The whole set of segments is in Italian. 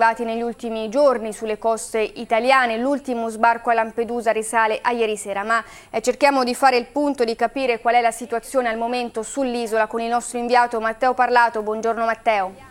arrivati negli ultimi giorni sulle coste italiane. L'ultimo sbarco a Lampedusa risale a ieri sera, ma eh, cerchiamo di fare il punto, di capire qual è la situazione al momento sull'isola con il nostro inviato Matteo Parlato. Buongiorno Matteo.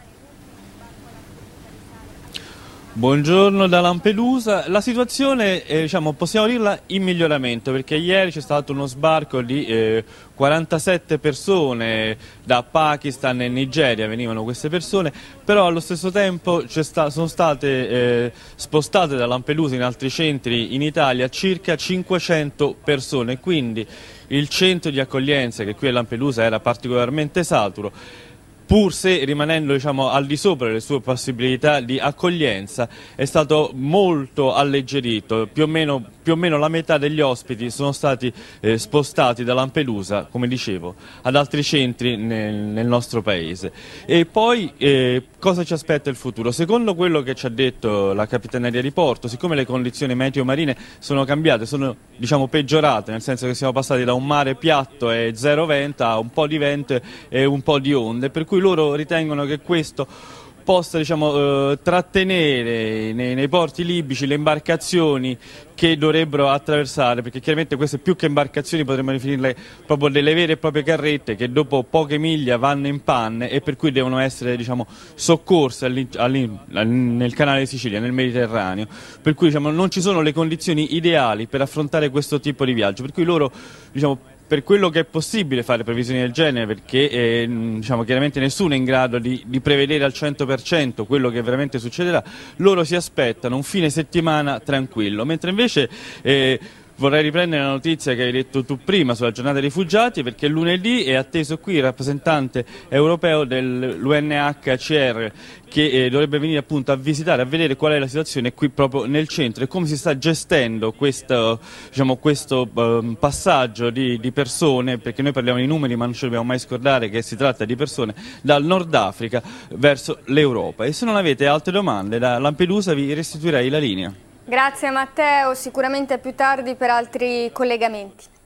Buongiorno da Lampedusa, la situazione eh, diciamo, possiamo dirla in miglioramento perché ieri c'è stato uno sbarco di eh, 47 persone da Pakistan e Nigeria, venivano queste persone, però allo stesso tempo sta, sono state eh, spostate da Lampedusa in altri centri in Italia circa 500 persone, quindi il centro di accoglienza che qui a Lampedusa era particolarmente saturo pur se rimanendo diciamo, al di sopra delle sue possibilità di accoglienza, è stato molto alleggerito. Più o meno, più o meno la metà degli ospiti sono stati eh, spostati da Lampedusa, come dicevo, ad altri centri nel, nel nostro paese. E poi eh, cosa ci aspetta il futuro? Secondo quello che ci ha detto la Capitaneria di Porto, siccome le condizioni meteo marine sono cambiate, sono diciamo, peggiorate, nel senso che siamo passati da un mare piatto e zero vento a un po' di vento e un po' di onde, per cui cui loro ritengono che questo possa diciamo, eh, trattenere nei, nei, porti libici le imbarcazioni che dovrebbero attraversare, perché chiaramente queste più che imbarcazioni potremmo definirle proprio delle vere e proprie carrette che dopo poche miglia vanno in panne e per cui devono essere diciamo, soccorse all in, all in, all in, nel canale di Sicilia, nel Mediterraneo, per cui diciamo, non ci sono le condizioni ideali per affrontare questo tipo di viaggio, per cui loro diciamo, per quello che è possibile fare previsioni del genere, perché eh, diciamo, chiaramente nessuno è in grado di, di, prevedere al 100% quello che veramente succederà, loro si aspettano un fine settimana tranquillo, mentre invece... Eh, Vorrei riprendere la notizia che hai detto tu prima sulla giornata dei rifugiati perché lunedì è atteso qui il rappresentante europeo dell'UNHCR che eh, dovrebbe venire appunto a visitare, a vedere qual è la situazione qui proprio nel centro e come si sta gestendo questo, diciamo, questo eh, passaggio di, di, persone, perché noi parliamo di numeri ma non ci dobbiamo mai scordare che si tratta di persone dal Nord Africa verso l'Europa. E se non avete altre domande da Lampedusa vi restituirei la linea. Grazie Matteo, sicuramente più tardi per altri collegamenti.